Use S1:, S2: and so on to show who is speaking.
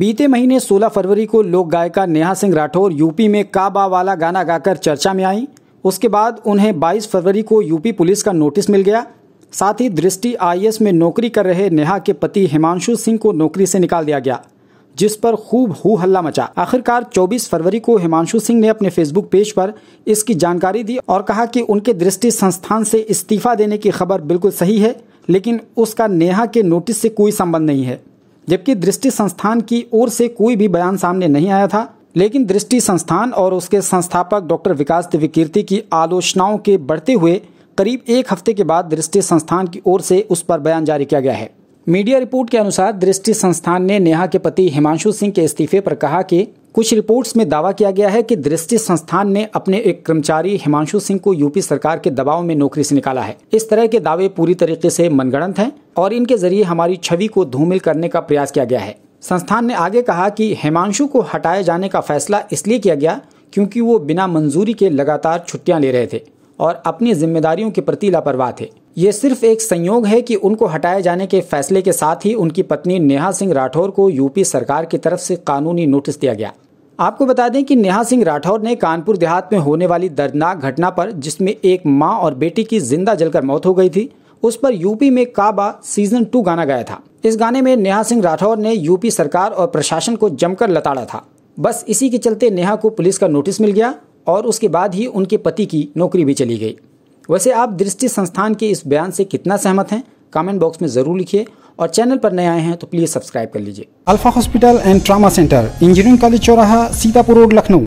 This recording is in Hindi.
S1: बीते महीने 16 फरवरी को लोक गायिका नेहा सिंह राठौर यूपी में काबा वाला गाना गाकर चर्चा में आई उसके बाद उन्हें 22 फरवरी को यूपी पुलिस का नोटिस मिल गया साथ ही दृष्टि आई में नौकरी कर रहे नेहा के पति हिमांशु सिंह को नौकरी से निकाल दिया गया जिस पर खूब हु हल्ला मचा आखिरकार 24 फरवरी को हिमांशु सिंह ने अपने फेसबुक पेज पर इसकी जानकारी दी और कहा कि उनके दृष्टि संस्थान से इस्तीफा देने की खबर बिल्कुल सही है लेकिन उसका नेहा के नोटिस से कोई संबंध नहीं है जबकि दृष्टि संस्थान की ओर से कोई भी बयान सामने नहीं आया था लेकिन दृष्टि संस्थान और उसके संस्थापक डॉक्टर विकास दिव्यकीर्ति की आलोचनाओं के बढ़ते हुए करीब एक हफ्ते के बाद दृष्टि संस्थान की ओर से उस पर बयान जारी किया गया है मीडिया रिपोर्ट के अनुसार दृष्टि संस्थान ने नेहा के पति हिमांशु सिंह के इस्तीफे पर कहा कि कुछ रिपोर्ट्स में दावा किया गया है कि दृष्टि संस्थान ने अपने एक कर्मचारी हिमांशु सिंह को यूपी सरकार के दबाव में नौकरी से निकाला है इस तरह के दावे पूरी तरीके से मनगणंत हैं और इनके जरिए हमारी छवि को धूमिल करने का प्रयास किया गया है संस्थान ने आगे कहा कि हेमांशु को हटाए जाने का फैसला इसलिए किया गया क्योंकि वो बिना मंजूरी के लगातार छुट्टियां ले रहे थे और अपनी जिम्मेदारियों के प्रति लापरवाह थे ये सिर्फ एक संयोग है कि उनको हटाए जाने के फैसले के साथ ही उनकी पत्नी नेहा सिंह राठौर को यूपी सरकार की तरफ से कानूनी नोटिस दिया गया आपको बता दें कि नेहा सिंह राठौर ने कानपुर देहात में होने वाली दर्दनाक घटना पर जिसमें एक माँ और बेटी की जिंदा जलकर मौत हो गई थी उस पर यूपी में काबा सीजन टू गाना गाया था इस गाने में नेहा सिंह राठौर ने यूपी सरकार और प्रशासन को जमकर लताड़ा था बस इसी के चलते नेहा को पुलिस का नोटिस मिल गया और उसके बाद ही उनके पति की नौकरी भी चली गई वैसे आप दृष्टि संस्थान के इस बयान से कितना सहमत हैं कमेंट बॉक्स में ज़रूर लिखिए और चैनल पर नए आए हैं तो प्लीज़ सब्सक्राइब कर लीजिए Alpha hospital and trauma centre engineering college चौराहा सीतापुर रोड लखनऊ